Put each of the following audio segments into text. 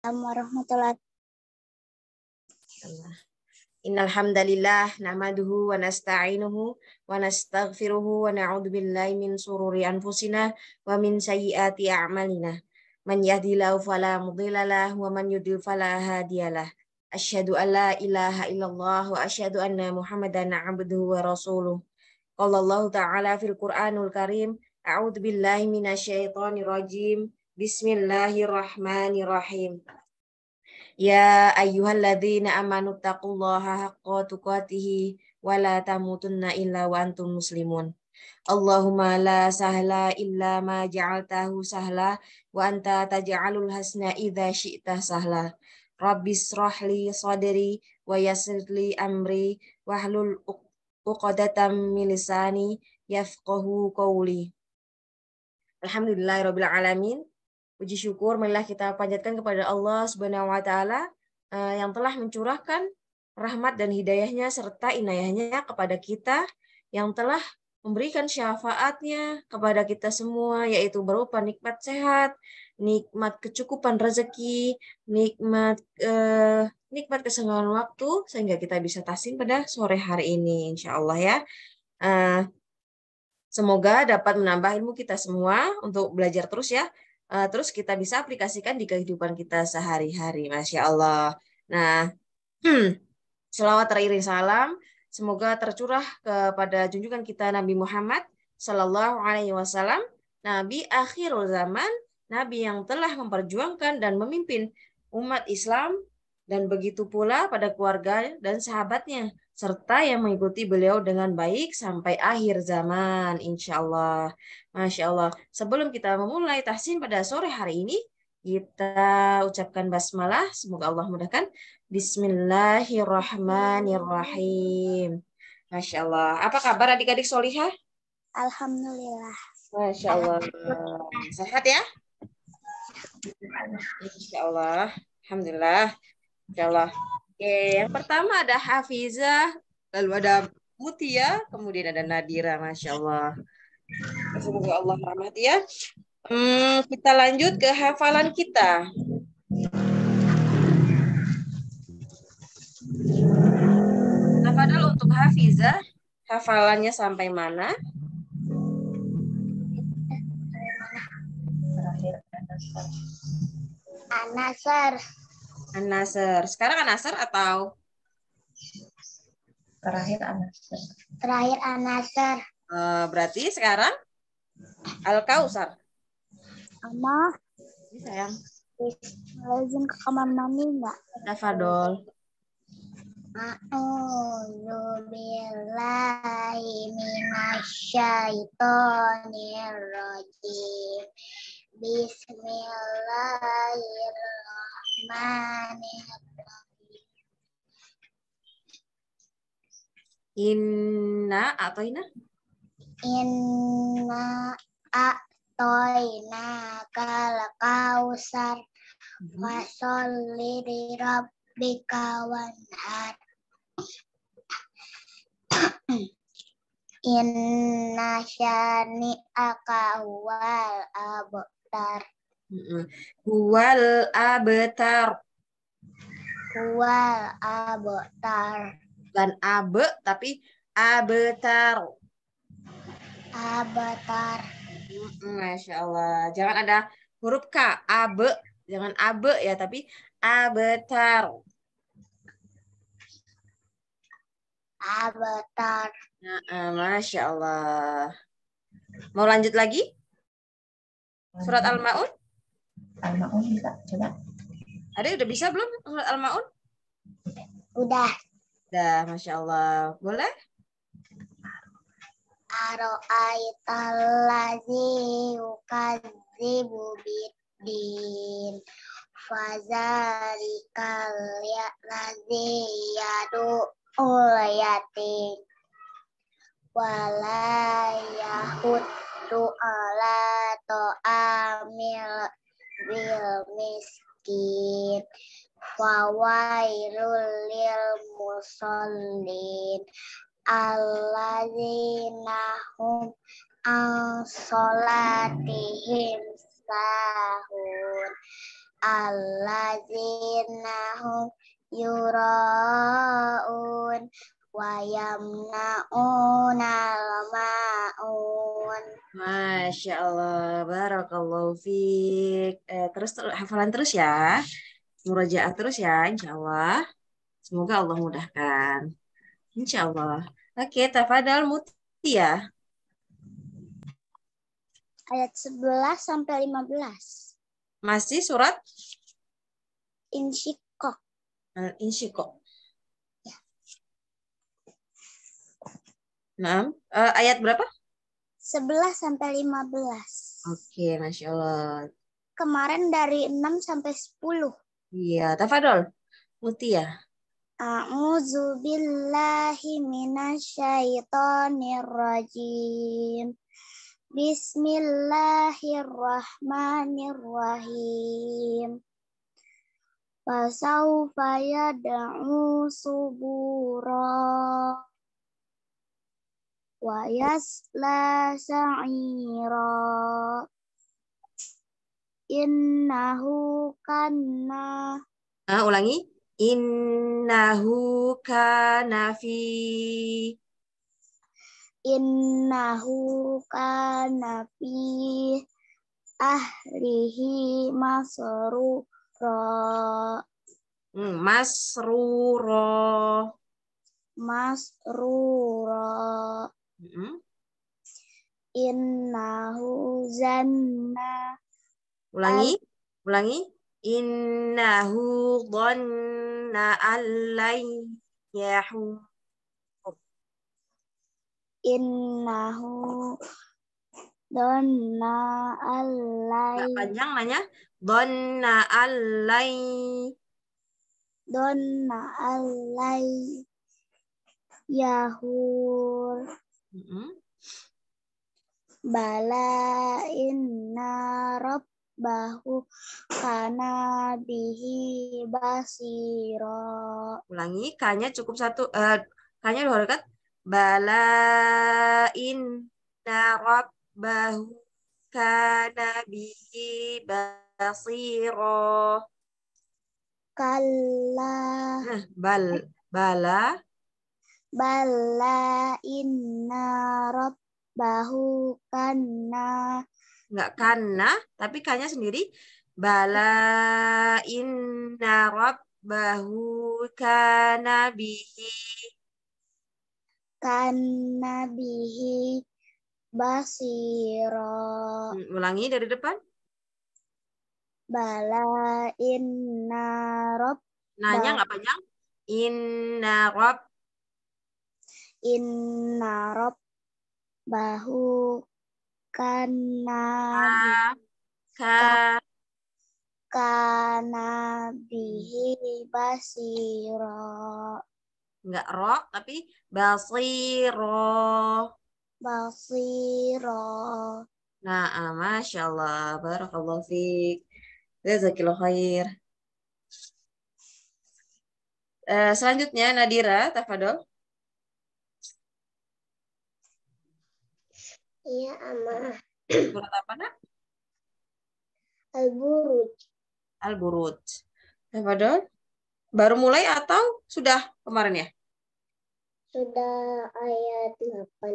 warahmatullahi wabarakatuh. Innal hamdalillah nahmaduhu wa nasta'inuhu wa min sururi anfusina wa min a'malina. Man yahdihillahu fala mudhillalah wa man yudlil fala hadiyalah. Asyhadu illallah wa asyhadu anna Muhammadan 'abduhu wa rasuluh. Qala Allah Qur'anul Karim, a'udzu billahi minasyaitonir Bismillahirrahmanirrahim. Ya ayyuhalladzina amanu taqullaha haqqa tuqatih wa la tamutunna illa wa antum muslimun. Allahumma la sahla illa ma ja'altahu sahla wa anta taj'alul hasna idza syi'ta sahla. Rabbi srahli sadri wa yassirli amri wahlul uqdatam min lisani yafqahu qawli. Alhamdulillahirabbil alamin puji syukur marilah kita panjatkan kepada Allah Subhanahu wa taala eh, yang telah mencurahkan rahmat dan hidayahnya serta inayahnya kepada kita yang telah memberikan syafaatnya kepada kita semua yaitu berupa nikmat sehat, nikmat kecukupan rezeki, nikmat eh, nikmat kesenangan waktu sehingga kita bisa tasin pada sore hari ini insya Allah ya. Eh, semoga dapat menambah ilmu kita semua untuk belajar terus ya uh, terus kita bisa aplikasikan di kehidupan kita sehari-hari. Masya Allah. Nah, hmm, selawat teriring salam, semoga tercurah kepada junjungan kita Nabi Muhammad Sallallahu Alaihi Wasallam, Nabi akhirul zaman, Nabi yang telah memperjuangkan dan memimpin umat Islam dan begitu pula pada keluarga dan sahabatnya serta yang mengikuti beliau dengan baik sampai akhir zaman insya Allah. Masya Allah. Sebelum kita memulai tahsin pada sore hari ini, kita ucapkan basmalah. Semoga Allah mudahkan. Bismillahirrahmanirrahim. Masya Allah. Apa kabar adik-adik solihah? Alhamdulillah. Masya Allah. Sehat ya? Insya Allah. Alhamdulillah. Insya Allah. Oke, yang pertama ada Hafiza, lalu ada Mutia, kemudian ada Nadira, masya Allah. Semoga Allah rahmat ya. Hmm, kita lanjut ke hafalan kita. Nah, padahal untuk Hafiza, hafalannya sampai mana? Anasar. Anasir, Sekarang Anasir atau? Terakhir Anasir? Terakhir Anasir. Uh, eh, berarti sekarang Al-Kausar. Ama. Ini sayang. Izin ke kamar mami enggak? Nafadol. A'udzu Bismillahirrahmanirrahim. Inna atau Ina? Inna atoina kal kausar mhm. wasolli li rabbika wanhar. Inna syani akawal abtar. Huwal abtar. Huwal abtar. Bukan abe, tapi abtar. Abtar. Masya Allah. Jangan ada huruf K, abe. Jangan abe ya, tapi abtar. Abtar. Masya Allah. Mau lanjut lagi? Surat Al-Ma'un? Almaun bisa coba. Ada udah bisa belum Almaun? Udah. Udah, masya Allah. Boleh? Aro yukadzibu biddin Fazalikal ya'lazi yadu ulayatin Walayahuddu ala to'amil lil miskin wa lil musallin alladzina hum an sahun alladzina hum yuraun wayamnaunalmaun, maun. Masya Allah, barakallahu fiik. Eh, terus hafalan terus ya, murojaah terus ya, insya Allah. Semoga Allah mudahkan. Insya Allah. Oke, tafadhal muti ya. Ayat 11 sampai 15. Masih surat? Insyikok. Insyikok. 6. uh, eh, ayat berapa? 11 sampai 15. Oke, okay, Masya Allah. Kemarin dari 6 sampai 10. Iya, tafadol. Mutia. Ya. A'udzu billahi minasyaitonir rajim. Bismillahirrahmanirrahim. Fasaufa yad'u subura wa yasla sa'ira innahu kana ah ulangi innahu kana fi innahu kana fi ahlihi masrura hmm, masrura masrura Hmm? Innahu zanna. Ulangi, ulangi. Innahu dhanna allai yahu. Innahu dhanna allai. Nah, panjang nanya. Dhanna allai. Dhanna allai. Yahur. Mm -hmm. Bala inna rabbahu kana bihi basiro. Ulangi, kanya cukup satu, uh, eh, kanya dua rekat. Bala inna rabbahu kana bihi basiro. Kalla. Eh, bal, bala Bala inna rabbahu kana. Enggak kana, tapi kanya sendiri. Bala inna rabbahu kana bihi. Kana bihi basiro. Hmm, ulangi dari depan. Bala inna rabb. Nanya nggak panjang? Inna rabb inna bahu kana bihi basiro enggak ro tapi basiro basiro nah masya Allah barakallahu fiq jazakillahu khair uh, selanjutnya Nadira tafadol Iya, Ama. Surat apa, Nak? Al-Buruj. Al-Buruj. Eh, baru mulai atau sudah kemarin ya? Sudah ayat 8.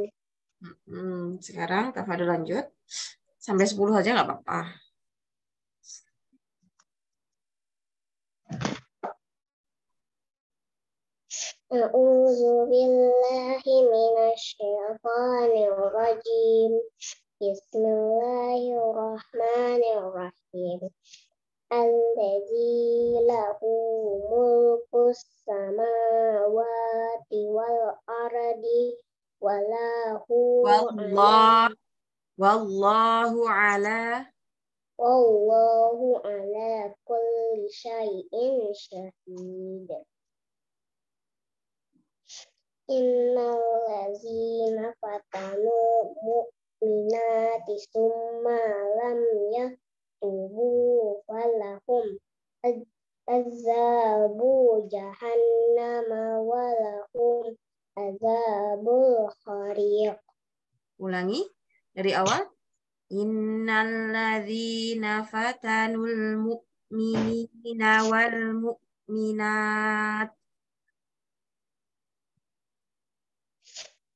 Hmm, sekarang Kak Tafadul lanjut. Sampai 10 aja nggak apa-apa. أعوذ بالله من الشيطان الرجيم بسم الله الرحمن الرحيم الذي له ملك السماوات والأرض وله والله والله على والله على كل شيء شهيد Innallazina fatanu mu'minati summa lam yatubu falahum azabu jahannama walahum azabul khariq. Ulangi dari awal. lazina fatanul mu'minina wal mu'minat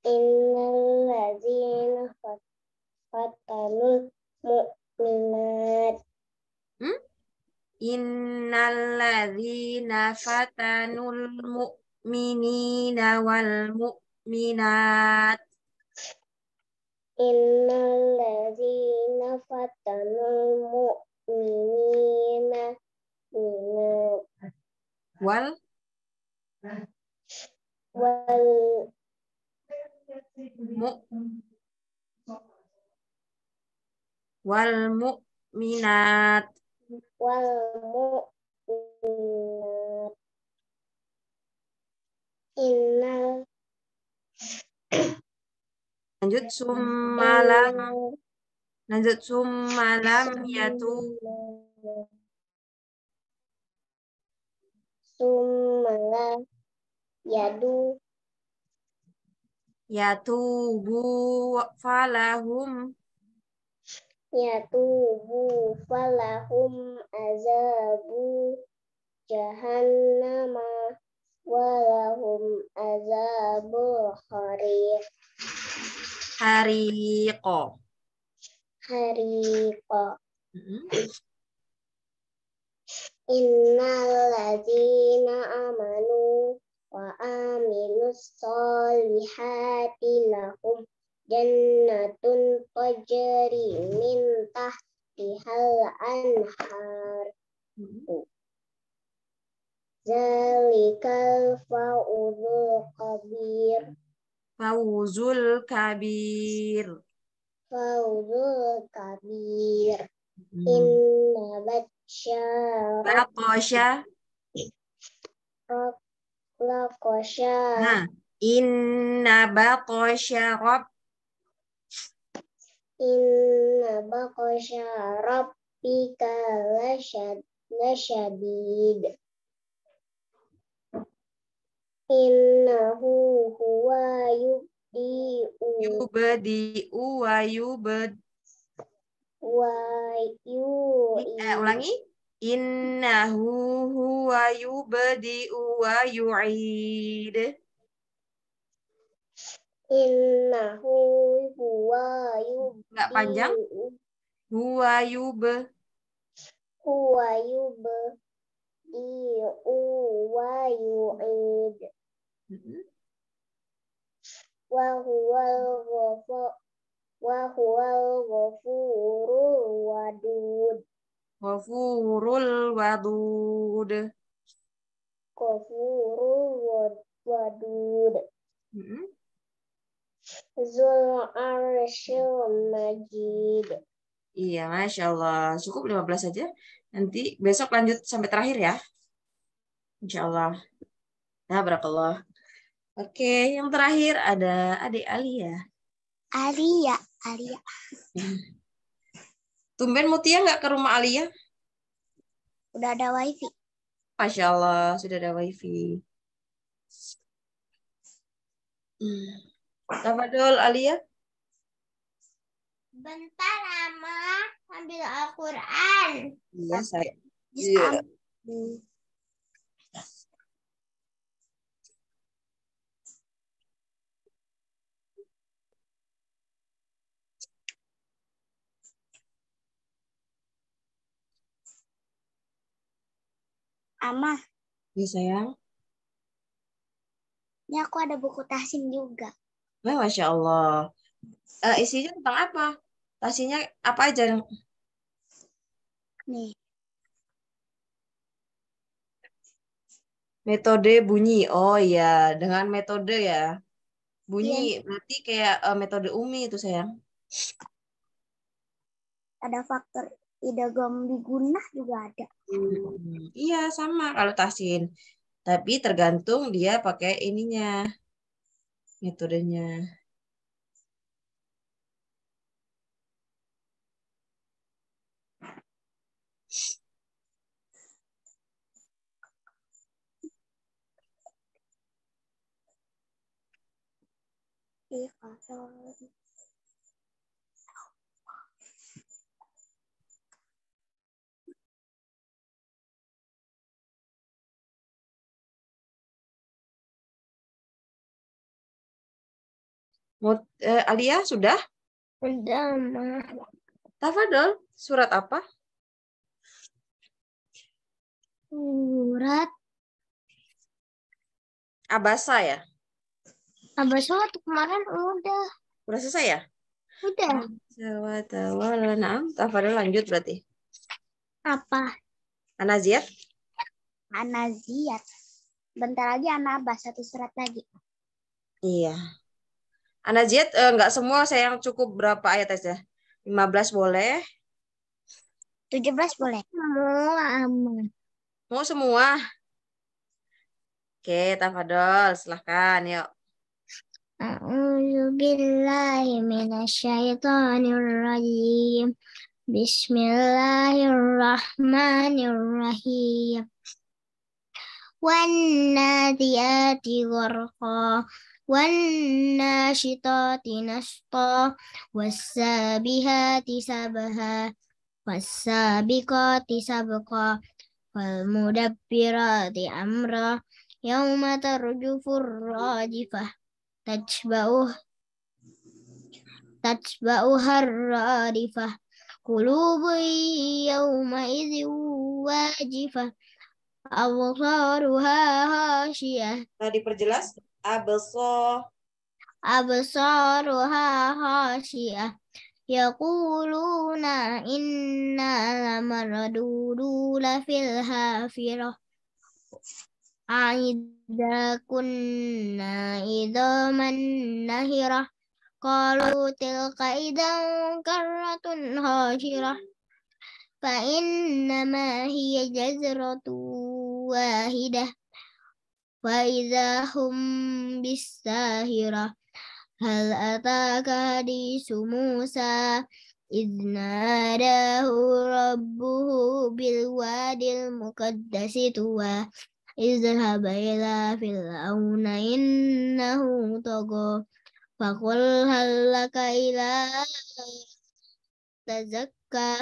innal fatanul mu'minat hmm? Innal fatanul mu'minina wal mu'minat fatanul wal wal walmu wal mu'minat wal mu'minat innal lanjut summalam lanjut summalam yatu summalam yadu Ya tubu falahum ya tubu falahum azabu jahannama walahum azabul hariq hariqo hariqo mm-hmm. innal ladzina amanu wa amilus solihati jannatun tajri min tahtihal anhar. Zalikal fauzul kabir. Fauzul kabir. Fauzul kabir. Inna batsya. Bakosya. Lakosya. Nah, inna bakosya rob Inna baqasha rabbika lasyad, lasyadid. Innahu huwa yubdi'u. Yubadi'u wa yubd. Wa yu. Eh, ulangi. Innahu huwa yubadi'u wa yu'id. Innahu huwa yub. Enggak panjang? Huwa yub. Huwa yub. u wa yu'id. Wa huwa ghafur. Wa huwa ghafurur wadud. Ghafurul wadud. Ghafurul wadud. Mm -hmm. Zul Arsyil Majid. Iya, Masya Allah. Cukup 15 saja. Nanti besok lanjut sampai terakhir ya. Insya Allah. Nah, berakallah. Oke, yang terakhir ada adik Alia. Alia, Alia. Tumben Mutia nggak ke rumah Alia? Udah ada wifi. Masya Allah, sudah ada wifi. Hmm. Tafadol Alia. Bentar Mama ambil Al-Qur'an. Iya, saya. Iya. Ama. Iya sayang. Ini aku ada buku tahsin juga. Wah, Masya Allah. Uh, isinya tentang apa? Tasinya apa aja? Nih. Metode bunyi. Oh iya, dengan metode ya. Bunyi yeah. berarti kayak uh, metode Umi itu sayang. Ada faktor idagam digunah juga ada. Hmm, iya sama kalau tasin. Tapi tergantung dia pakai ininya metodenya. Gitu iya, kalau Mut, eh, Alia sudah? Sudah, Ma. Tafadol, surat apa? Surat Abasa ya? Abasa waktu kemarin udah. Udah selesai ya? Udah. Tafadol lanjut berarti. Apa? Anaziat? Anaziat. Bentar lagi anak satu surat lagi. Iya. Anaziat eh, nggak semua saya yang cukup berapa ayat aja? 15 boleh. 17 boleh. Semua. Mau oh, semua? Oke, Tafadol, silahkan yuk. A'udzu billahi minasyaitonir rajim. Bismillahirrahmanirrahim. Wan nadiyati والناشطات نشطا والسابهات سبها والسابقات سبقا والمدبرات أمرا يوم ترجف الراجفة تتبعه تتبعها الرادفة قلوب يومئذ واجفة أبصارها هاشية. Nah, diperjelas. Abasaruha khasiyah Yaquluna inna lamaradudula fil hafirah Aida kunna idaman nahirah Qalu tilka idam karratun khasirah Fa ma hiya jazratu wahidah وإذا هم بالساهرة هل أتاك حديث موسى إذ ناداه ربه بالوادي المقدس طوى اذهب إلى فرعون إنه طغى فقل هل لك إلى تزكى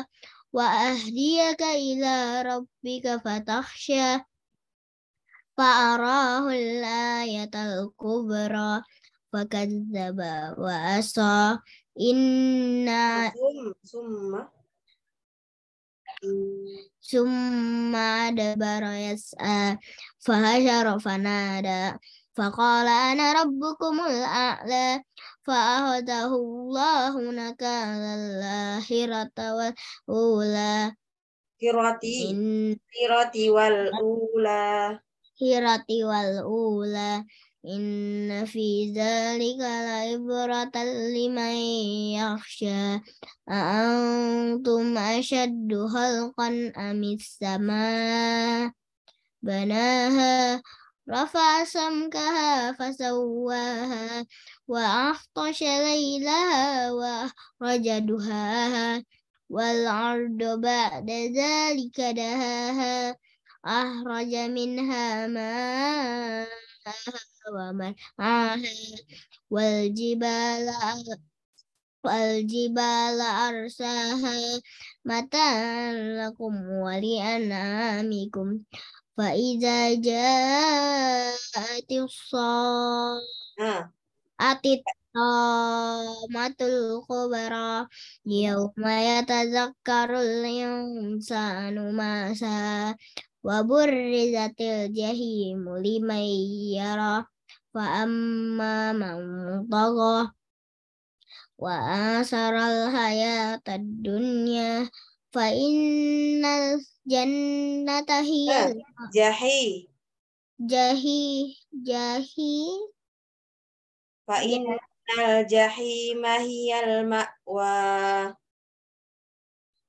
وأهديك إلى ربك فتخشى Fa'arahul ayatal kubra Fakadzaba wa asa Inna Summa Summa dabara yas'a Fahasyara fanada Faqala ana rabbukumul a'la Fa'ahadahu Allahu nakala lahirata wal ula Kirati Kirati wal ula akhirati wal ula inna fi zalika la ibratan liman yakhsha antum ashaddu khalqan amis sama banaha rafa samkaha fasawwaha wa aftasha laylaha wa rajaduhaha wal ardu ba'da zalika dahaha أخرج منها ماءها ومرعاها والجبال والجبال أرساها متاعا لكم ولأنعامكم فإذا جاءت الصاعقة الطامة الكبرى يوم يتذكر الإنسان ما سعى Wabur burrizatil jahimu liman yara fa amma man tagha wa asaral hayatad dunya fa innal jannata hiya jahi jahi jahi fa innal jahima hiyal ma'wa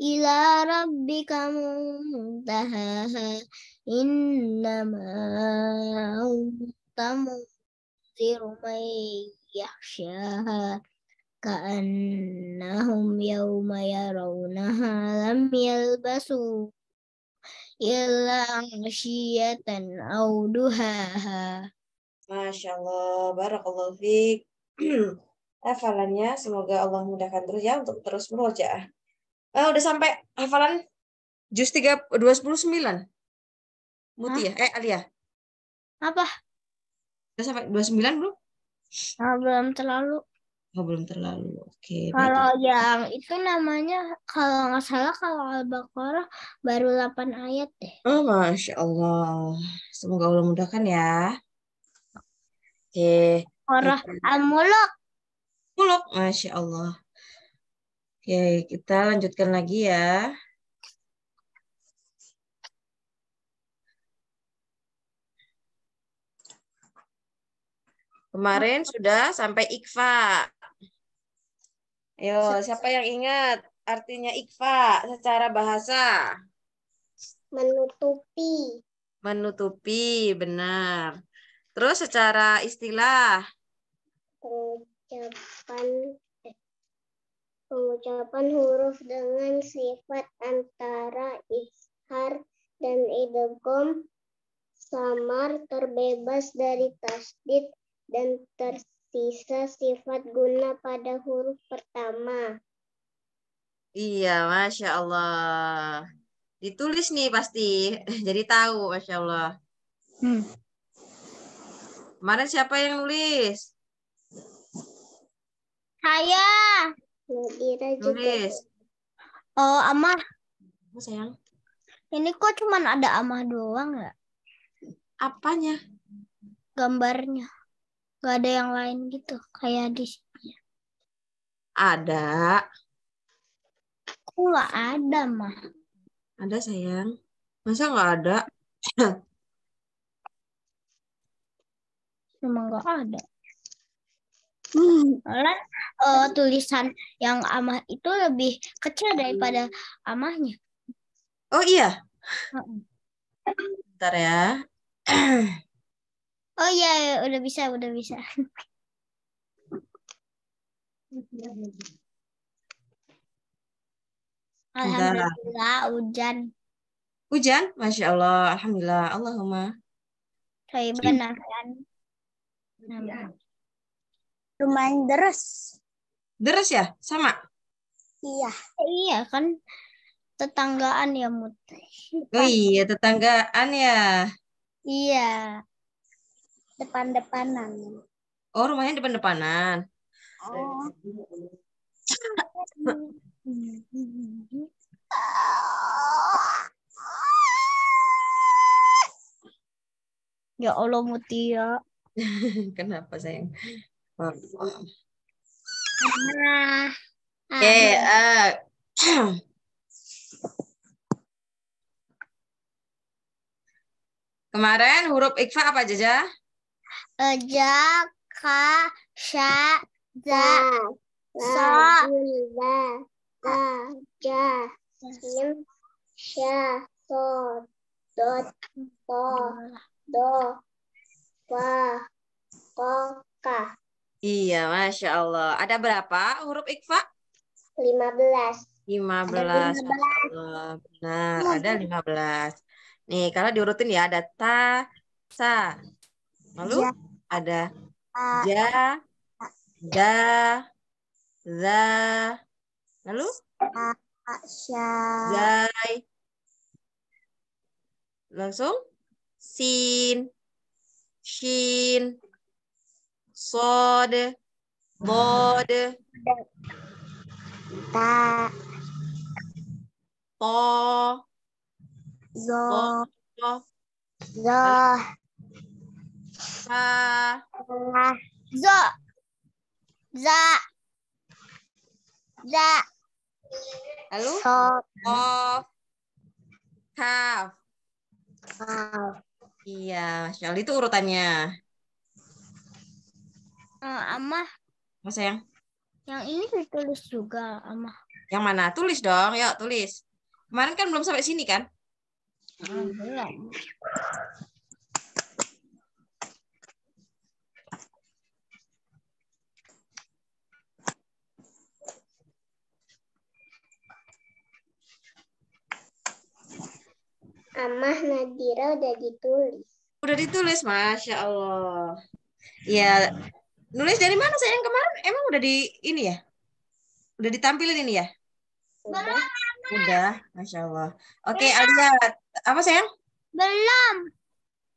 ila rabbika muntahaha innama anta munziru man yakhshaha ka'annahum yawma yarawnaha lam yalbasu Ilang asyiyatan aw duhaha MasyaAllah Allah, Barakallahu Fik. Hafalannya, semoga Allah mudahkan terus ya untuk terus merojaah. Eh, udah sampai hafalan juz 3 29. Muti ya? Eh, Alia. Apa? Udah sampai 29 belum? Nah, belum terlalu. Oh, belum terlalu. Oke. Okay, kalau yang itu namanya kalau nggak salah kalau Al-Baqarah baru 8 ayat deh. Oh, Masya Allah. Semoga Allah mudahkan ya. Oke. Okay. Al-Muluk. Muluk. Masya Allah. Oke, kita lanjutkan lagi ya. Kemarin sudah sampai ikfa. Ayo, siapa yang ingat artinya ikfa secara bahasa? Menutupi. Menutupi, benar. Terus secara istilah? Pengucapan pengucapan huruf dengan sifat antara ishar dan idgham samar terbebas dari tasdid dan tersisa sifat guna pada huruf pertama. Iya, Masya Allah. Ditulis nih pasti, jadi tahu Masya Allah. Hmm. Kemarin siapa yang nulis? Saya. Nadira Nulis. Oh, Amah. sayang. Ini kok cuma ada Amah doang ya? Apanya? Gambarnya. Gak ada yang lain gitu, kayak di sini. Ada. Kok gak ada, Mah? Ada, sayang. Masa gak ada? Emang gak ada. Soalnya hmm, uh, eh, tulisan yang amah itu lebih kecil daripada amahnya. Oh iya. Bentar ya. oh iya, udah bisa, udah bisa. Alhamdulillah hujan. Hujan, masya Allah, alhamdulillah, Allahumma. Saya benar kan lumayan deras, deras ya? Sama? Iya. Iya kan tetanggaan ya Mut. Oh iya tetanggaan ya. Iya. Depan-depanan. Oh rumahnya depan-depanan. Oh. ya Allah Mutia. Kenapa sayang? Oke, eh, Kemarin huruf ikfa apa aja, Ja? Ja, ka, sya, za, so, ba, ja, sim, sya, so, do, po, do, pa, ko, ka. Iya, Masya Allah. Ada berapa huruf Ikhfa? 15. 15. Benar, iya. ada 15. Nih, kalau diurutin ya ada ta, sa. Lalu ya. ada ja, da, za. Lalu? Zai. Langsung sin, Shin. shin, Sod. Bod. Ta. To. Zo. Zo. Ta. Zo. Za. Za. halo, So. Of. Kaf. Wow. Iya, Masya itu urutannya. Uh, amah. Mas yang? Yang ini ditulis juga, amah. Yang mana? Tulis dong, yuk tulis. Kemarin kan belum sampai sini kan? Ah, belum. Amah Nadira udah ditulis. Udah ditulis, masya Allah. Ya, Nulis dari mana saya yang kemarin emang udah di ini ya? Udah ditampilin ini ya? Belum. Udah, masya Allah. Oke, okay, Alia, apa sayang? Belum.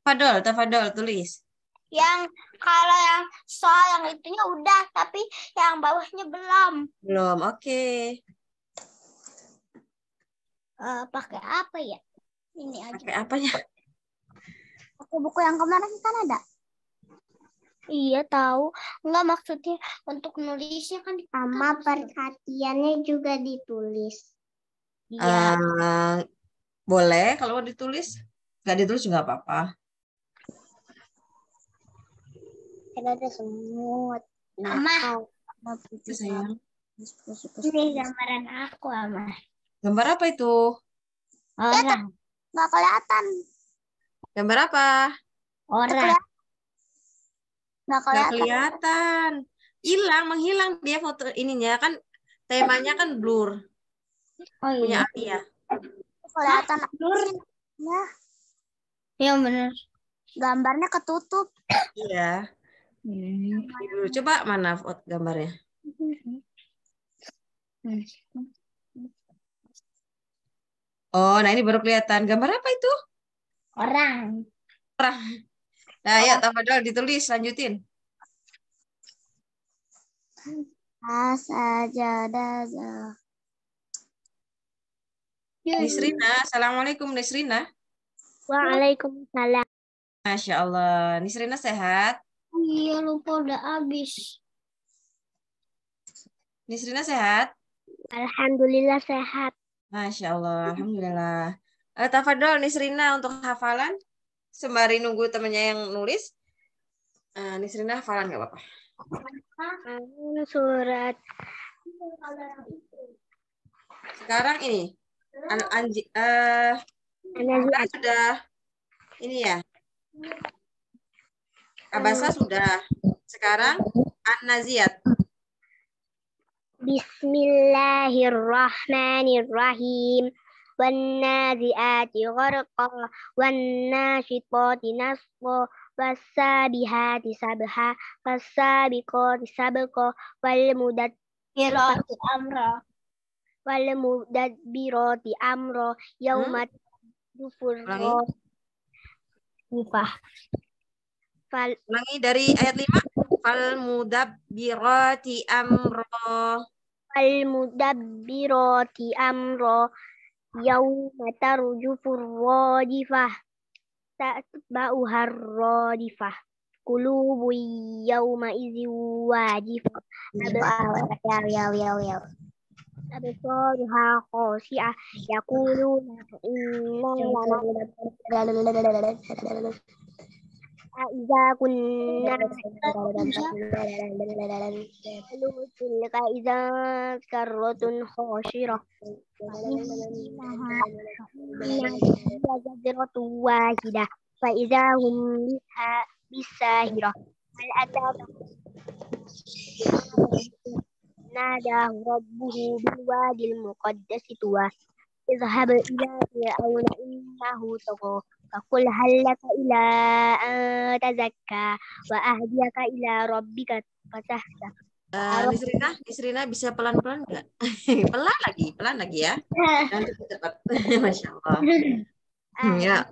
Fadol, Tafadol, tulis. Yang kalau yang soal yang itunya udah, tapi yang bawahnya belum. Belum, oke. Okay. Uh, eh, pakai apa ya? Ini aja. Pakai apanya? Pakai buku yang kemarin kan ada. Iya tahu. Enggak maksudnya untuk nulisnya kan sama perhatiannya juga ditulis. Iya. Uh, boleh kalau ditulis. Enggak ditulis juga apa-apa. Kan ada semut. Mama. Itu sayang. Ini gambaran aku, Mama. Gambar apa itu? Orang. nggak kelihatan. Gambar apa? Orang nggak kelihatan. kelihatan. Hilang, menghilang dia foto ininya kan temanya kan blur. Oh, iya. Punya api ya. Kelihatan nah, blur. Ya. Iya, iya benar. Gambarnya ketutup. Iya. Hmm. Coba mana foto gambarnya? Oh, nah ini baru kelihatan. Gambar apa itu? Orang. Orang. Nah, ya, oh. Tafadol ditulis, lanjutin. Nisrina, Assalamualaikum Nisrina. Waalaikumsalam. Masya Allah. Nisrina sehat? Iya, lupa udah habis. Nisrina sehat? Alhamdulillah sehat. Masya Allah, Alhamdulillah. Eh, Tafadol, Nisrina untuk hafalan? sembari nunggu temennya yang nulis uh, eh, Nisrina hafalan nggak apa-apa surat sekarang ini an anji uh, sudah ini ya Abasa sudah sekarang An-Naziat Bismillahirrahmanirrahim والنازئات غرقا والناشطات نصبا والسابحات سبحا والسابقات سبقا والمدبرات أمرا والمدبرات أمرا يوم تفرغ Fal Ulangi dari ayat 5. Fal mudabbirati amro. Fal mudabbirati amro. Yauma tarjufur rajifah tatba'uhar rajifah kulubu yauma izi wajifah absar yaw yaw yaw absaruha qasi'ah yaquluna inna lana إذا كنا تلك إذا كرة خاشرة زجرة واحدة فإذا هم بها بالساهرة هل أتاك ناداه ربه بالوادي المقدس توا اذهب إلى فرعون إنه طغى ربك قل هل لك إلى أن تزكى وأهديك إلى ربك فتحكى Uh, eh, Miss Rina, Miss Rina bisa pelan-pelan nggak? pelan lagi, pelan lagi ya. Nanti cepat. Masya Allah. Hmm, ya.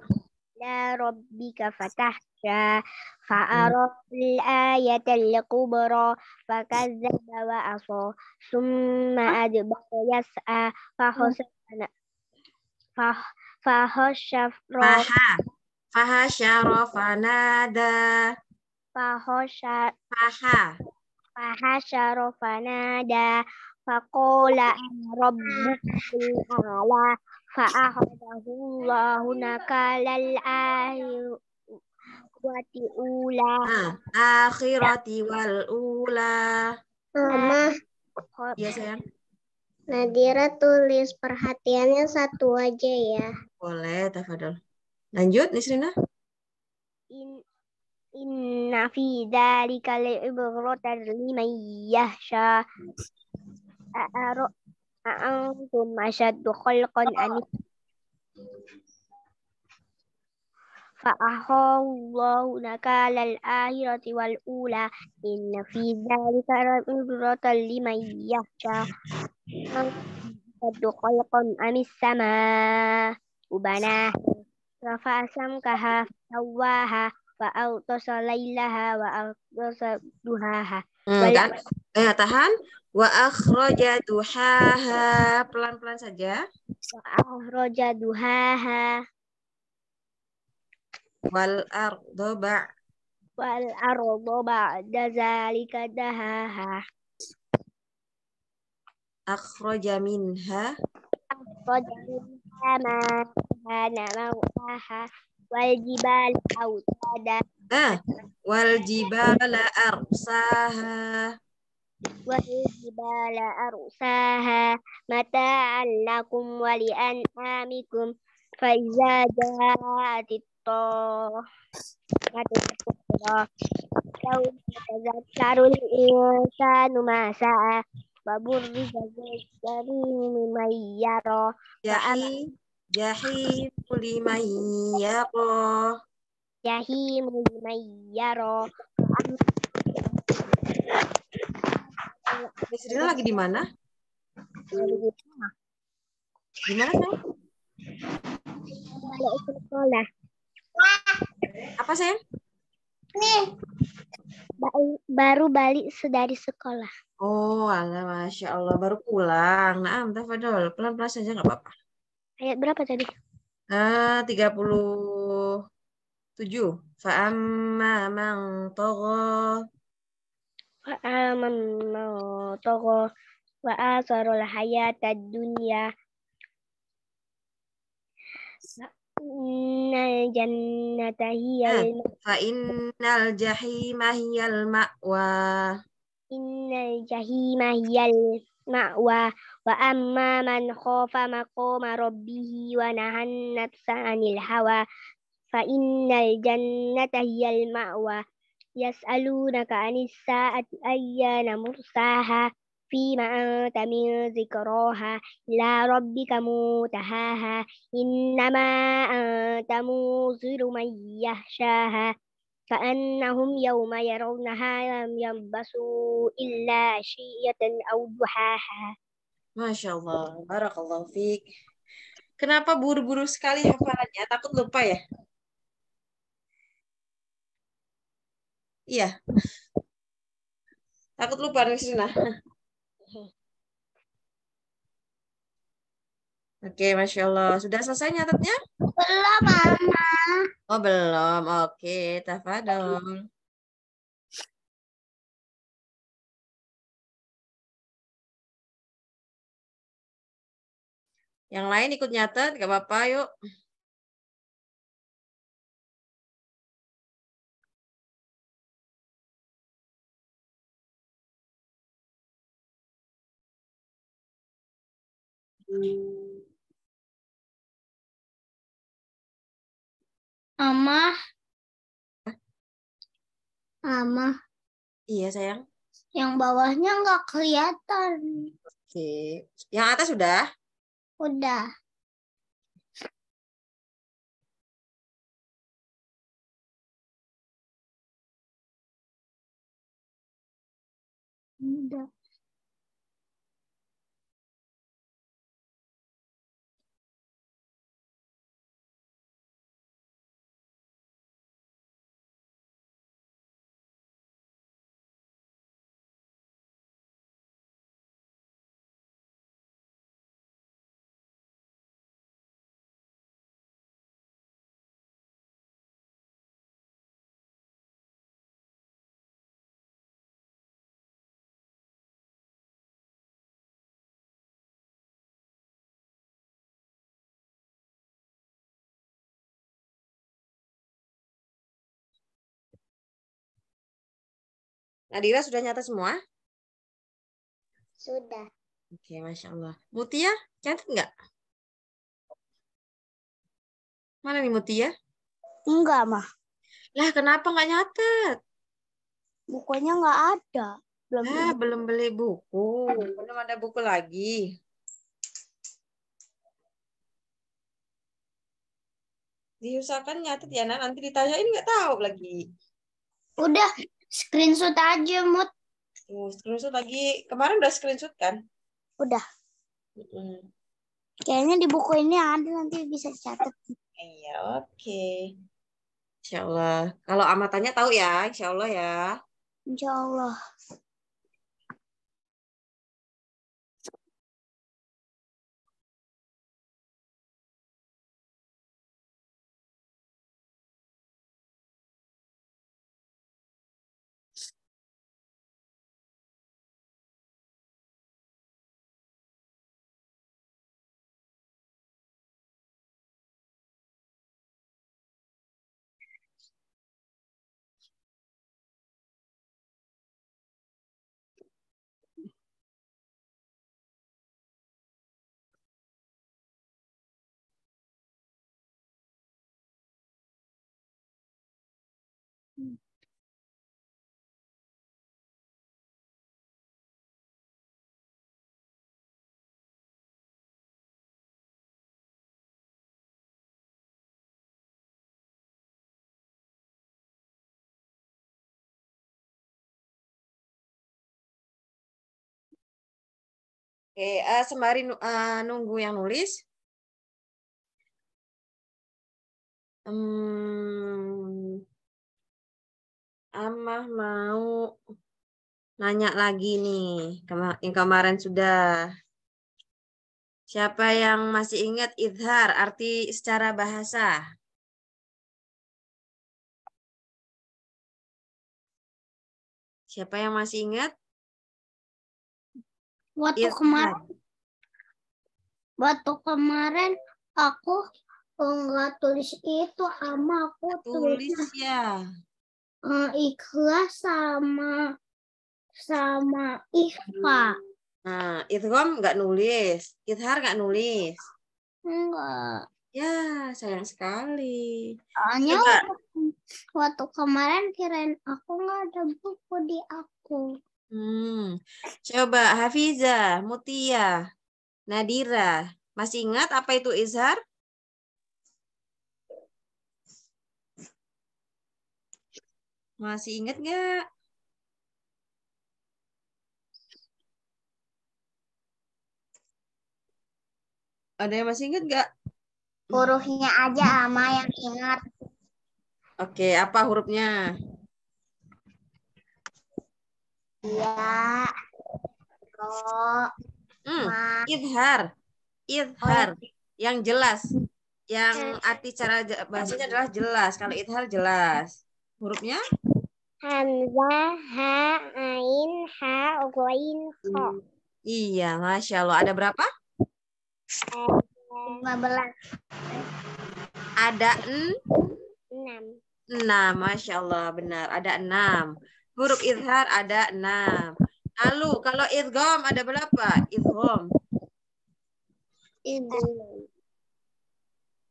La ya rabbika fatahka fa'arafil hmm. ayatal kubra fakazzaba wa aso summa adbara yas'a fahusana hmm. fah Faha syafrof. Faha. Faha syarofanada. Faha syar. Faha. Faha syarofanada. Fakola rabbukul ala. Fa'ahadahu Allahu nakalal akhir. Wati ula. Ah, akhirati wal ula. Nah, Mama. Ya sayang. Nadira tulis perhatiannya satu aja ya. Boleh, Tafadol. Lanjut, Nisrina. In, inna fi lima iya sya aro A'aru a'antum asyaddu kon anis. فأحاو الله نكال الآخرة والأولى إن في ذلك لعبرة لمن يخشى Badu khalqan amis sama ubana rafa asam kaha sawaha wa autasa lailaha wa autasa duhaha hmm, Eh, tahan wa akhraja duhaha pelan-pelan saja wa akhraja duhaha wal ardo ba wal ardo ba'da zalika dahaha أخرج منها أخرج منها ما كان نموءها والجبال أوتادا آه. والجبال أرساها والجبال أرساها متاعا لكم ولأنعامكم فإذا جاءت الطاقة يوم يتذكر الإنسان ما سعى babur dari mimayyaro jahim jahim limayyaro jahim limayyaro Miss Rina lagi di mana? Di mana saya? Balik sekolah. Apa sih Nih. Baru balik dari sekolah. Oh, Allah, Masya Allah. Baru pulang. Nah, tafadol. Pelan-pelan saja nggak apa-apa. Ayat berapa tadi? Ah, 37. Fa'amma man togo. Fa'amma man togo. Wa'asarul hayata dunia. Innal jannata hiyal. Fa'innal jahima hiyal ma'wa. إن الجحيم هي المأوى وأما من خاف مقام ربه ونهى النفس عن الهوى فإن الجنة هي المأوى يسألونك عن الساعة أيان مرساها فيما أنت من ذكراها إلى ربك منتهاها إنما أنت منذر من يخشاها كأنهم يوم يرونها لم يلبسوا إلا شيئة أو ضحاها الله بارك الله فيك. Kenapa buru-buru sekali hafalannya? Takut lupa ya? Iya. Takut lupa, Nisrina. Oke, Masya Allah. Sudah selesai nyatetnya? Belum, Mama. Oh, belum. Oke, tafadol. Yang lain ikut nyatet, gak apa-apa, yuk. Thank you. Mama. Mama. Iya, sayang. Yang bawahnya nggak kelihatan. Oke. Yang atas sudah? Udah. Udah. Nadira sudah nyata semua? Sudah. Oke, Masya Allah. Mutia, cantik nggak? Mana nih Mutia? Enggak, Mah. Lah, kenapa nggak nyatet? Bukunya nggak ada. Belum, ah, beli. belum beli buku. Belum ada buku lagi. Diusahakan nyatet ya, nah, Nanti ditanyain nggak tahu lagi. Udah, Screenshot aja, Mut. Uh, screenshot lagi. Kemarin udah screenshot kan? Udah. Mm Kayaknya di buku ini ada nanti bisa catat. Iya, oke. Okay. Insya Kalau amatannya tahu ya, insyaallah ya. Insyaallah. Oke, uh, sembari uh, nunggu yang nulis. Um, Amah mau nanya lagi nih yang kemarin sudah. Siapa yang masih ingat idhar arti secara bahasa? Siapa yang masih ingat? Waktu iya, kemarin, waktu kemarin aku eh, nggak tulis itu ama aku tulis, tulis ya. Uh, ikhlas sama sama Ikhfa. Nah, itu kan nggak nulis, Idhar nggak nulis. Enggak. Ya, sayang sekali. Soalnya waktu, waktu kemarin kirain aku nggak ada buku di aku. Hmm. Coba Hafiza, Mutia, Nadira. Masih ingat apa itu izhar? Masih ingat nggak? Ada yang masih ingat nggak? Hurufnya aja ama yang ingat. Oke, apa hurufnya? Ya. Oh. Hmm. Idhar. Idhar. Oh. Yang jelas. Yang arti cara bahasanya adalah jelas. Kalau idhar jelas. Hurufnya? Hamzah, ha, ain, ha, goin, ho. Hmm. Iya, Masya Allah. Ada berapa? 15. Ada en? 6. 6, Masya Allah. Benar. Ada 6. Huruf izhar ada enam. Lalu kalau idgham ada berapa? Idgham.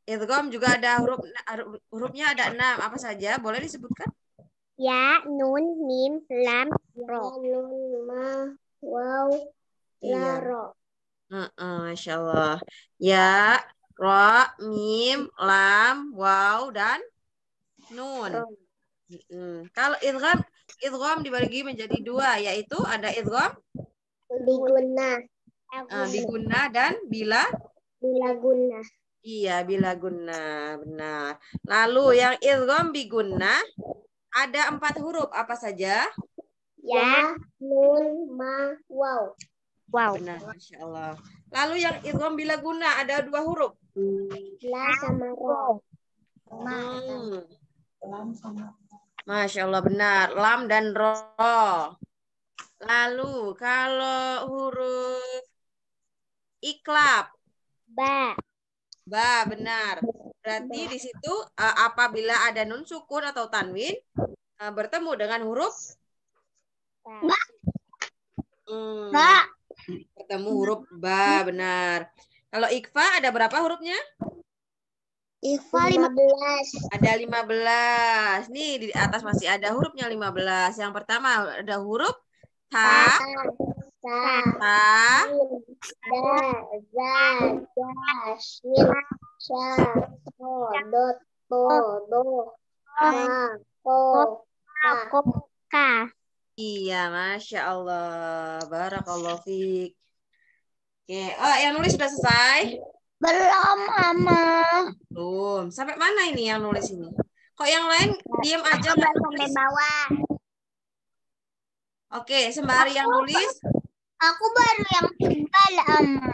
Idgham juga ada huruf hurufnya ada enam. Apa saja? Boleh disebutkan? Ya, nun, mim, lam, ro. Ya, nun, ma, waw, la, iya. ro. Uh -uh, Masya Allah. Ya, ro, mim, lam, waw, dan nun. Uh -uh. Kalau idgham idgham dibagi menjadi dua yaitu ada idgham biguna uh, biguna dan bila bila guna iya bila guna benar lalu yang idgham biguna ada empat huruf apa saja ya nun ma waw Wow. Benar, Masya Allah. Lalu yang idgham bila guna ada dua huruf. La sama ro. Hmm. Lam sama Masya Allah benar. Lam dan ro. Lalu kalau huruf iklab. Ba. Ba benar. Berarti di situ e, apabila ada nun sukun atau tanwin e, bertemu dengan huruf ba. Hmm. Ba. Bertemu huruf ba benar. Kalau ikfa ada berapa hurufnya? Iva 15. Ada 15. Nih di atas masih ada hurufnya 15. Yang pertama ada huruf H. Sa. Sa. Da. Za. Ja. Iya, Masya Allah. Barakallah, Fik. Oke, oh yang nulis sudah selesai? Belum, Mama. Belum. Sampai mana ini yang nulis ini? Kok yang lain diam aja? Aku sampai bawah. Oke, sembari aku, yang nulis. Aku baru yang tinggal, Mama.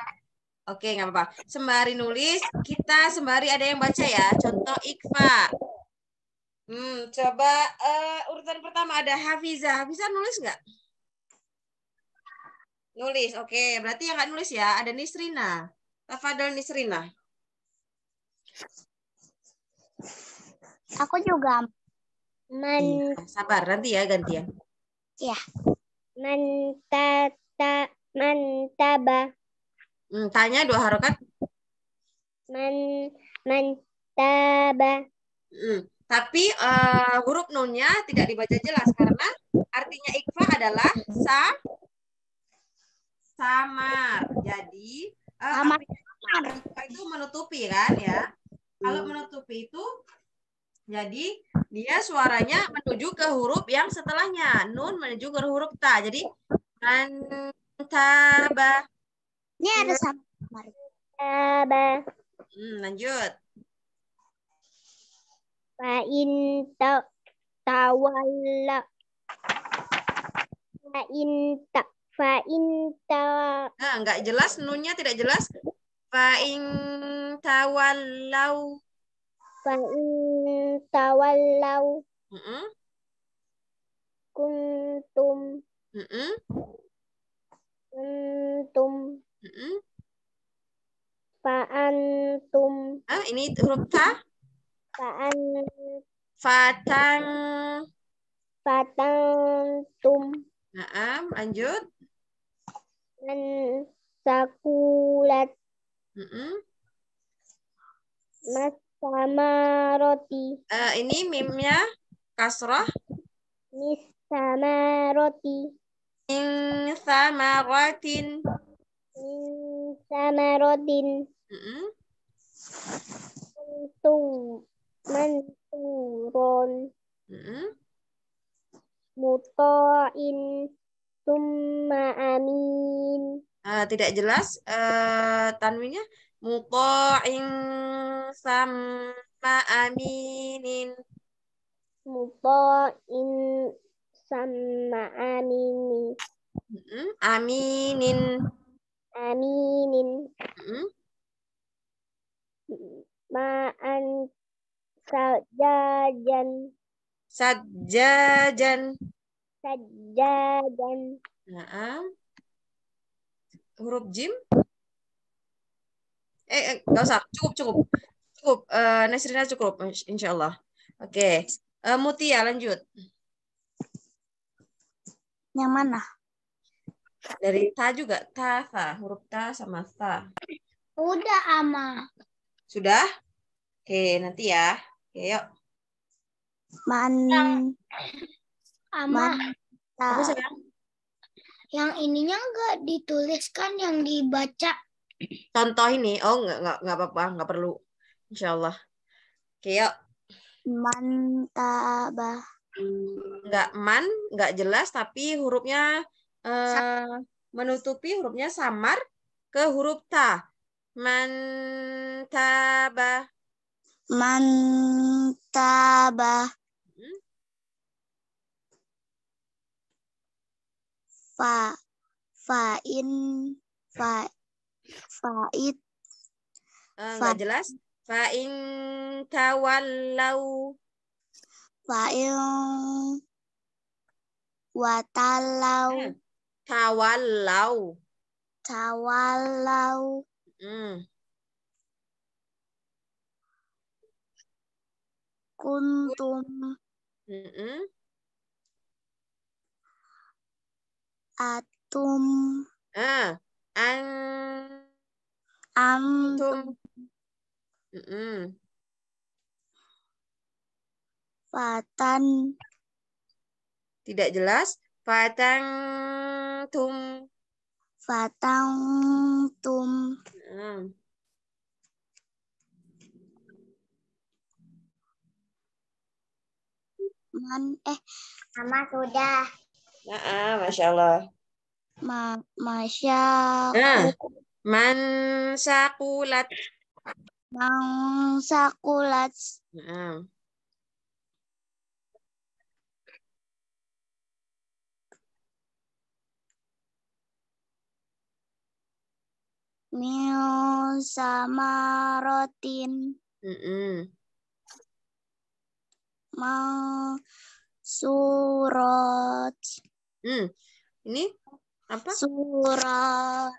Oke, nggak apa-apa. Sembari nulis, kita sembari ada yang baca ya. Contoh Iqfa. Hmm, coba uh, urutan pertama ada Hafiza. Hafiza nulis nggak? Nulis, oke. Berarti yang nggak nulis ya, ada Nisrina. Tafadol Nisrina. Aku juga. Man... Ya, sabar, nanti ya gantian. Ya. Mantata, mantaba. Hmm, tanya dua harokat. Man, mantaba. Hmm. Tapi uh, huruf nunnya tidak dibaca jelas karena artinya ikhfa adalah sa samar. Jadi Amat. itu menutupi kan ya. Kalau hmm. menutupi itu jadi dia suaranya menuju ke huruf yang setelahnya. Nun menuju ke huruf ta. Jadi antaba Ini ada sama. antaba Hmm, lanjut. Fa'in tawalla. Fa'in tak Fa in Nah, enggak jelas nunnya tidak jelas. Fa in tawallau. Fa in tawallau. Mm -mm. Kuntum. Mm -mm. Kuntum. Mm -mm. Fa antum. Ah, ini huruf ta? Fa an Fatang. Fatang tum. Naam, lanjut sakulat mm -mm. mas sama roti uh, ini mimnya kasroh mis sama roti min sama rotin min sama rotin mm -mm. Mantu, Ron. mm -mm. mutoin Summa amin. Uh, tidak jelas uh, tanwinnya. Muto'in sama aminin. Muto'in sama aminin. Aminin. Aminin. Ma'an sajajan. Sajajan saja dan Nah, huruf jim? Eh, eh, nggak usah. Cukup, cukup. Cukup. Uh, eh, Nasrina cukup, insya Allah. Oke. Okay. Uh, eh, Mutia, lanjut. Yang mana? Dari ta juga. Ta, ta. Huruf ta sama ta. Udah, Ama. Sudah? Oke, okay, nanti ya. Oke, okay, yuk. Man. Ama. Apa sayang? Yang ininya enggak dituliskan yang dibaca. Contoh ini. Oh, enggak enggak enggak apa-apa, enggak perlu. Insyaallah. Oke, yuk. Mantabah. Enggak man, enggak jelas tapi hurufnya eh, menutupi hurufnya samar ke huruf ta. Mantabah. Mantabah. fa fa in fa fa it fa jelas in tawallau fa in watallau hmm, tawallau tawallau hmm. kuntum mm -mm. atum ah an antum mm -mm. fatan tidak jelas fatang tum fatang tum mm. Man, eh, sama sudah. Nah, Masya Allah. Ma Masya nah, Man sakulat. Man sakulat. Nah. Mio sama rotin. Mm -mm. Mau surat. Hmm. Ini apa? Surat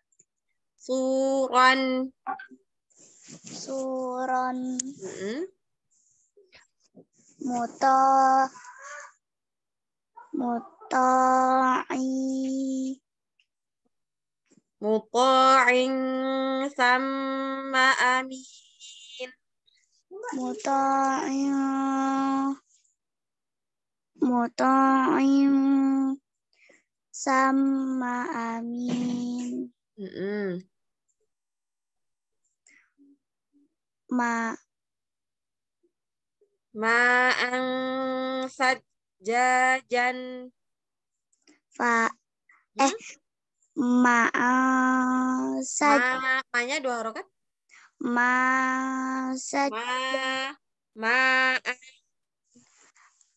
Suran Suran -hmm. Muta Muta'i Muta'in sama amin Muta'in Muta'in sama amin. Mm -mm. Ma Ma'ang sajajan Fa hmm? Eh Ma'ang sajajan Ma, Ma'nya dua huruf kan? Ma sajajan Ma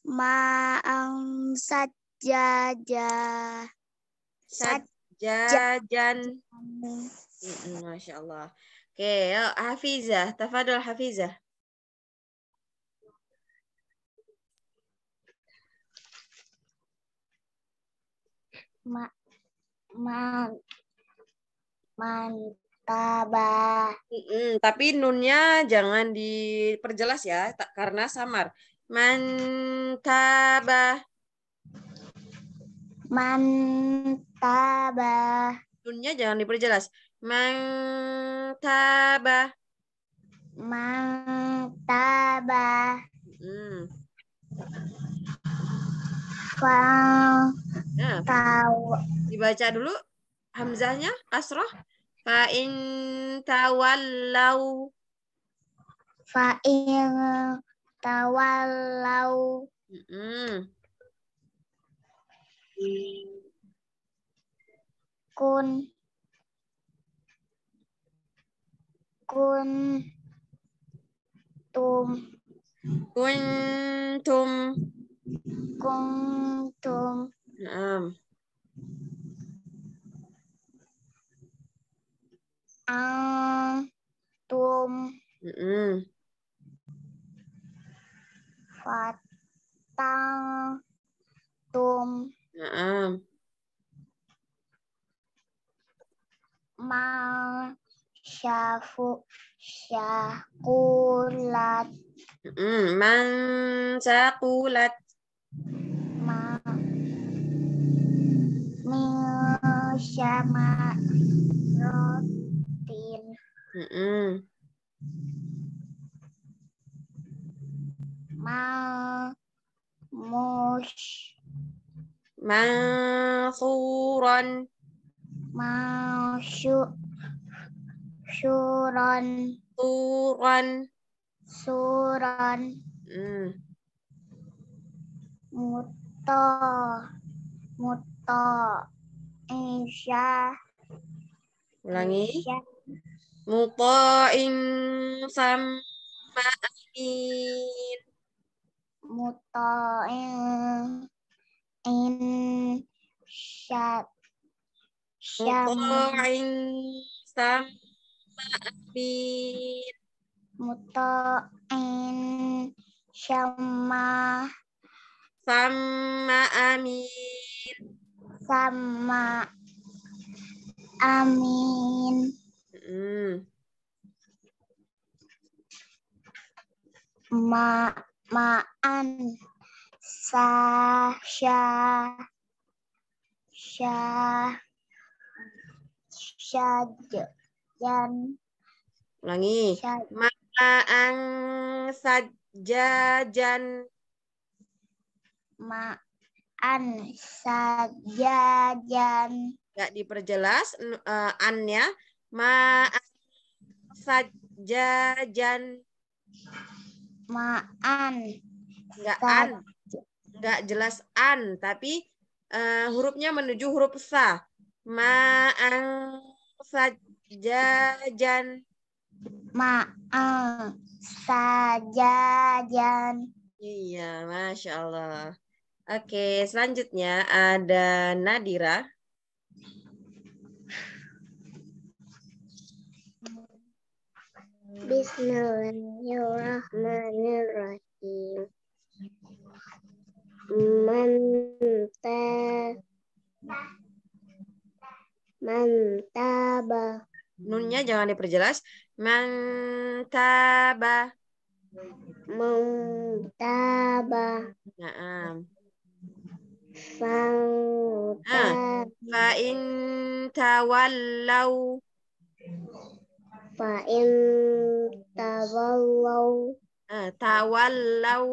Ma'ang ma sajajan Sajajah. Sajajan. Masya Allah. Oke, yuk. Ya, Hafizah. Tafadul Hafizah. Ma, ma, mantaba. Mm -mm, tapi nunnya jangan diperjelas ya, karena samar. Mantaba. Mantabah. Nunnya jangan diperjelas. Mantabah. Mantabah. Hmm. Nah, Dibaca dulu hamzahnya kasroh. Fa in tawallau. Fa in tawallau. Mm -mm. côn côn tùm côn tùm côn tùm à. ăn tôm ừ. và tăng tôm Nah. Mau syafu syakulat. Mm, man syakulat. Ma sama rotin. Mm -mm. Mau mus Mansuran. Mansu. Suron. Suron. Suron. Hmm. Muto. Muto. Insya. Ulangi. Insya. Muto'in sama amin. Muto'in in syab syama'in muto in syama sama amin sama amin mm. ma ma'an sa sha sha sajajan ulangi ang sajajan an sajajan nggak diperjelas uh, ya ma'an sajajan an Enggak an nggak jelas an, tapi uh, hurufnya menuju huruf sa. Ma'ang sajajan. Ma'ang sajajan. Iya, Masya Allah. Oke, selanjutnya ada Nadira. Bismillahirrahmanirrahim manta mantaba nunnya jangan diperjelas mantaba mantaba Naam. Fa'in ah, ah. tawallau Fa'in tawallau ah, Tawallau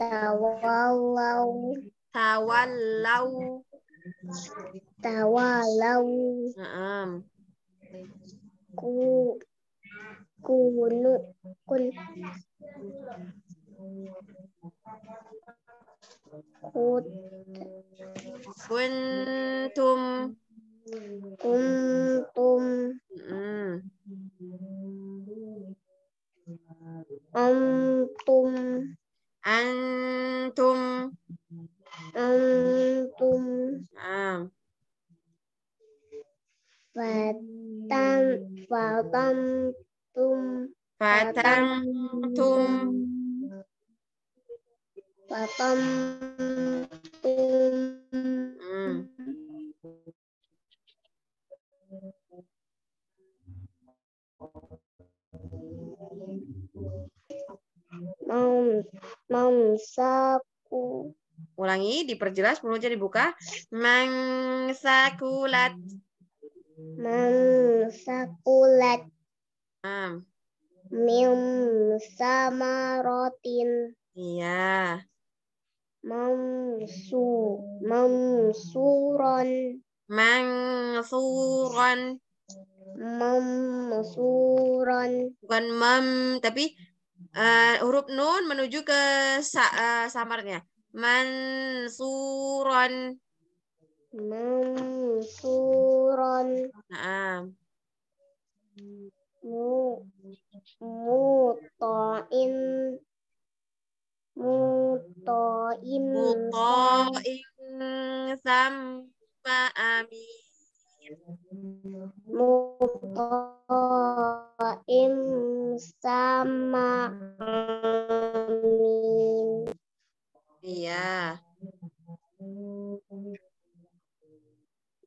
ตะวัลเลาตะวันเราตะวันเลาอ่ากูกูนุกุนคุนคุณทุมคุณทุมอืม antum antum antum à và tam và tam tum và tam tum và tâm tum Mamsaku. Ulangi, diperjelas jadi buka. mulutnya dibuka. Mangsakulat. Mangsakulat. Hmm. Mim rotin Iya. Mamsu, mamsuron. Mangsuron. Mamsuron. Bukan mam, tapi uh, huruf nun menuju ke sa, uh, samarnya. Mansuron. Mansuron. Nah. Mu mutoin mutoin mutoin sampai amin Mutoim sama amin. Iya.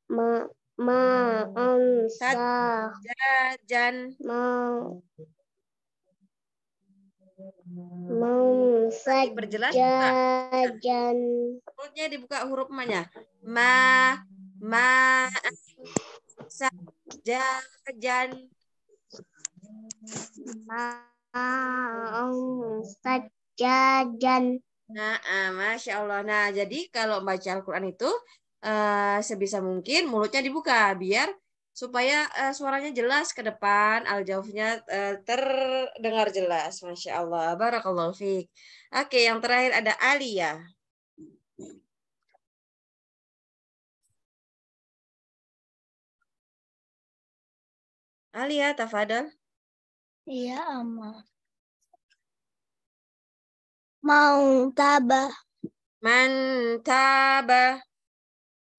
Ma ma ma'an sajajan mau mau berjelas. jajan perutnya dibuka huruf ma ma saja jan sajajan. Nah, masya Allah. Nah, jadi kalau baca Al-Quran itu uh, sebisa mungkin mulutnya dibuka biar supaya uh, suaranya jelas ke depan, aljawabnya uh, eh, terdengar jelas. Masya Allah. Barakallahu fiik. Oke, yang terakhir ada Ali ya. Alia, ya, tafadhal. Iya, Amma. Mantaba. Mau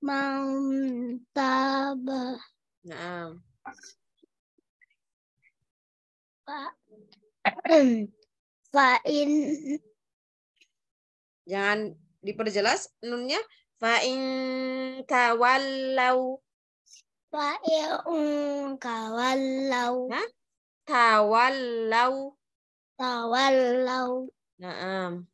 Mantaba. Naam. Fa. Fa'in. Jangan diperjelas nunnya. Fa'in tawallau. Fa'i'un um, tawallau. Hah? Tawallau. Tawallau. Naam.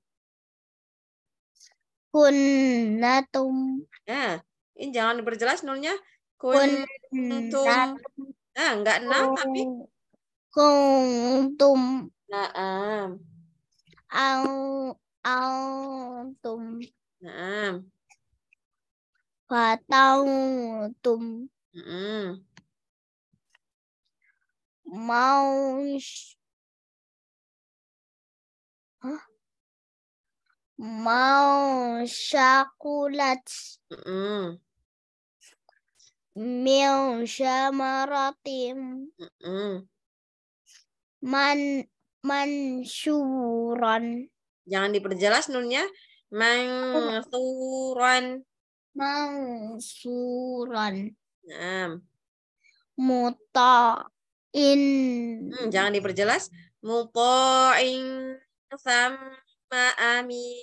Kunnatum. Nah, ini jangan diperjelas nulnya. kun Kunnatum. Nah, enggak enam tapi. Kuntum. Naam. Au, autum. Naam. Fatautum. Mm. Maus. Huh? Mausakulat. Mm. Min maratim. Mm. Man mansuran. Jangan diperjelas nunnya. Mansuran. Mansuran. Naam. Muta'in. Hmm, jangan diperjelas. Muta'in sama amin.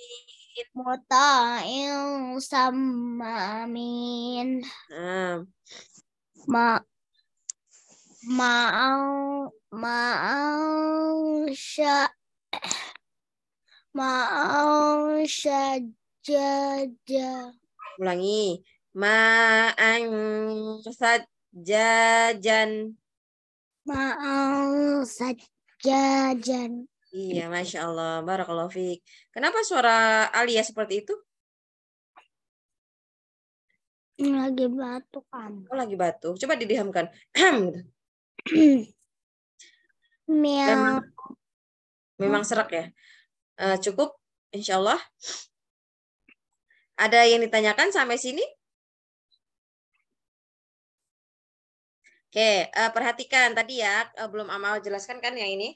Muta'in sama amin. Naam. Ma ma'au ma'au sya ma'au syajaja. Ulangi ma'an sajjajan ma'an sajjajan Iya, Masya Allah. Barakallahu fiqh. Kenapa suara Alia seperti itu? Lagi batuk, kan? Oh, lagi batuk. Coba didihamkan. memang, memang serak ya? Uh, cukup, Insya Allah. Ada yang ditanyakan sampai sini? Oke, uh, perhatikan tadi ya, uh, belum Amal jelaskan kan yang ini.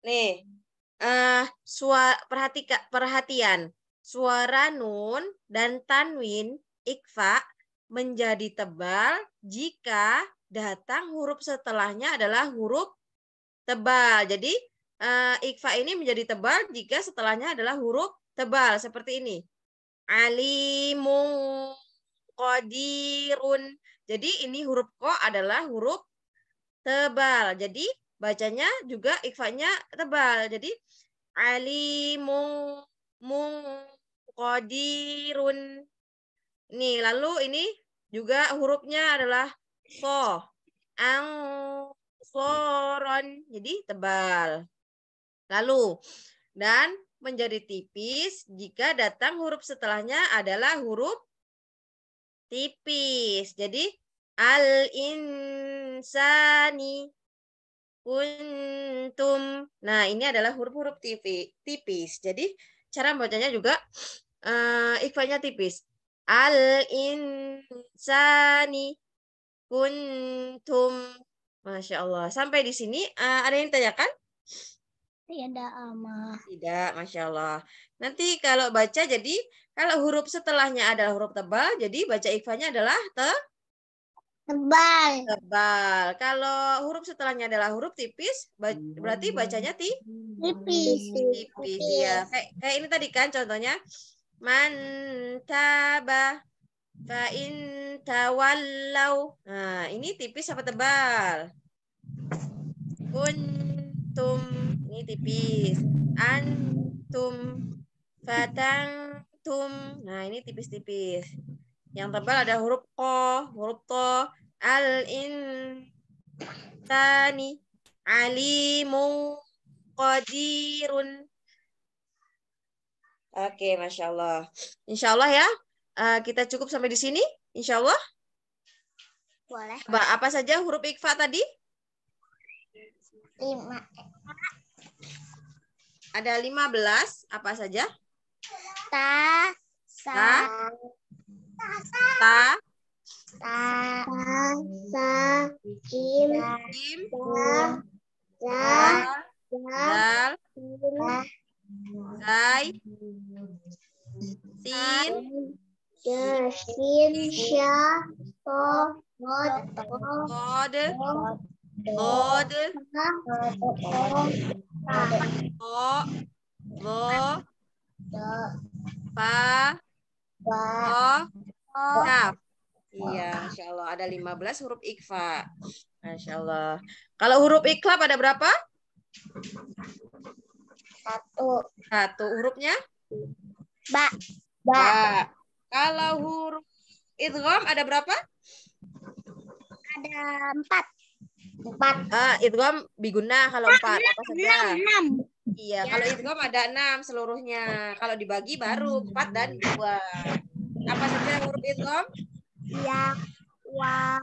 Nih, uh, eh, suara perhatikan perhatian suara nun dan tanwin ikfa menjadi tebal jika datang huruf setelahnya adalah huruf tebal. Jadi uh, ikfa ini menjadi tebal jika setelahnya adalah huruf tebal seperti ini. Alimun qadirun jadi ini huruf ko adalah huruf tebal. Jadi bacanya juga ikfanya tebal. Jadi alimung mung kodirun. Nih, lalu ini juga hurufnya adalah so. Ang soron. Jadi tebal. Lalu dan menjadi tipis jika datang huruf setelahnya adalah huruf tipis. Jadi al-insani kuntum. Nah, ini adalah huruf-huruf tipis. Jadi, cara membacanya juga uh, eh, ikfanya tipis. Al-insani kuntum. Masya Allah. Sampai di sini, uh, ada yang tanyakan? Tidak, iya, Ama. Tidak, Masya Allah. Nanti kalau baca jadi, kalau huruf setelahnya adalah huruf tebal, jadi baca ikfanya adalah te Tebal. Tebal. Kalau huruf setelahnya adalah huruf tipis, berarti hmm. bacanya ti? tipis. Tipis, Iya. ya. Kayak, kayak ini tadi kan contohnya. Mantaba fa'in tawallau. Nah, ini tipis apa tebal? Kuntum, ini tipis. Antum, tum Nah, ini tipis-tipis. Yang tebal ada huruf ko, huruf to, al-insani alimun qadirun. Oke, Masya Allah. Insya Allah ya, eh, kita cukup sampai di sini, Insya Allah. Boleh. Apa saja huruf ikfa tadi? Lima. Ada lima belas, apa saja? Ta, sa, ta, ta, ta ta sa im im sa dal zai sin sin sha po mod mod mod o vo pa pa kaf Iya, Insya Allah ada 15 iya. huruf ikhfa. Masya Allah. Kalau huruf iklab ada berapa? Satu. Satu hurufnya? Ba. Ba. Kalau huruf idgham ada berapa? Ada empat. Empat. Ah, idgham biguna kalau empat apa saja? Enam. enam. Iya, ya. kalau idgham ada enam seluruhnya. Kalau dibagi baru empat dan dua. Apa saja huruf idgham? ya wa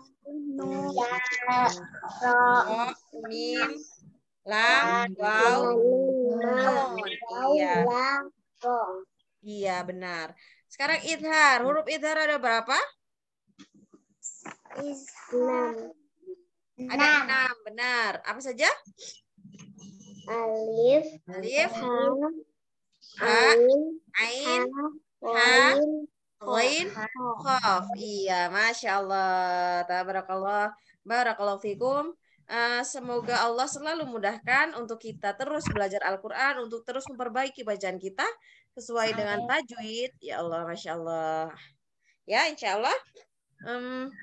nun ya ro mim lam waw iya iya benar sekarang idhar huruf idhar ada berapa enam ada enam benar apa saja alif alif ha ain ha Koin, oh, kof. Iya, Masya Allah. Tabarakallah. Barakallahu fikum. Uh, semoga Allah selalu mudahkan untuk kita terus belajar Al-Quran, untuk terus memperbaiki bacaan kita sesuai Amin. dengan tajwid. Ya Allah, Masya Allah. Ya, insya Allah. Um,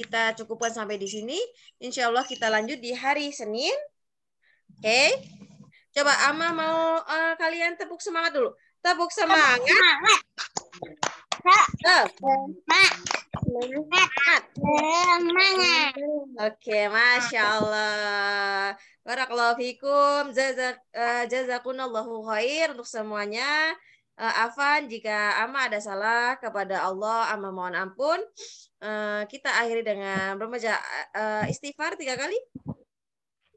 kita cukupkan sampai di sini. Insya Allah kita lanjut di hari Senin. Oke. Okay. Coba Ama mau uh, kalian tepuk semangat dulu. Tepuk semangat. Tepuk semangat. Oke, masya Allah. Barakallahu fikum. Eh, jazakunallahu khair untuk semuanya. Eh, Afan, jika Ama ada salah kepada Allah, Ama mohon ampun. Eh, kita akhiri dengan bermaja istighfar tiga kali.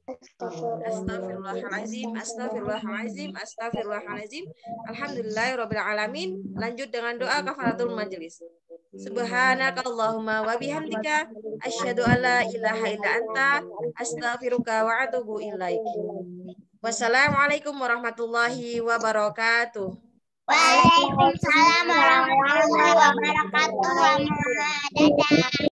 Astagfirullahalazim, astagfirullahalazim, astagfirullahalazim. Alhamdulillahirobbilalamin. Lanjut dengan doa kafaratul majelis. Subhanakallahumma wa bihamdika asyhadu alla ilaha illa anta astaghfiruka wa atubu ilaik. Wassalamualaikum warahmatullahi wabarakatuh. Waalaikumsalam warahmatullahi wabarakatuh. Dadah.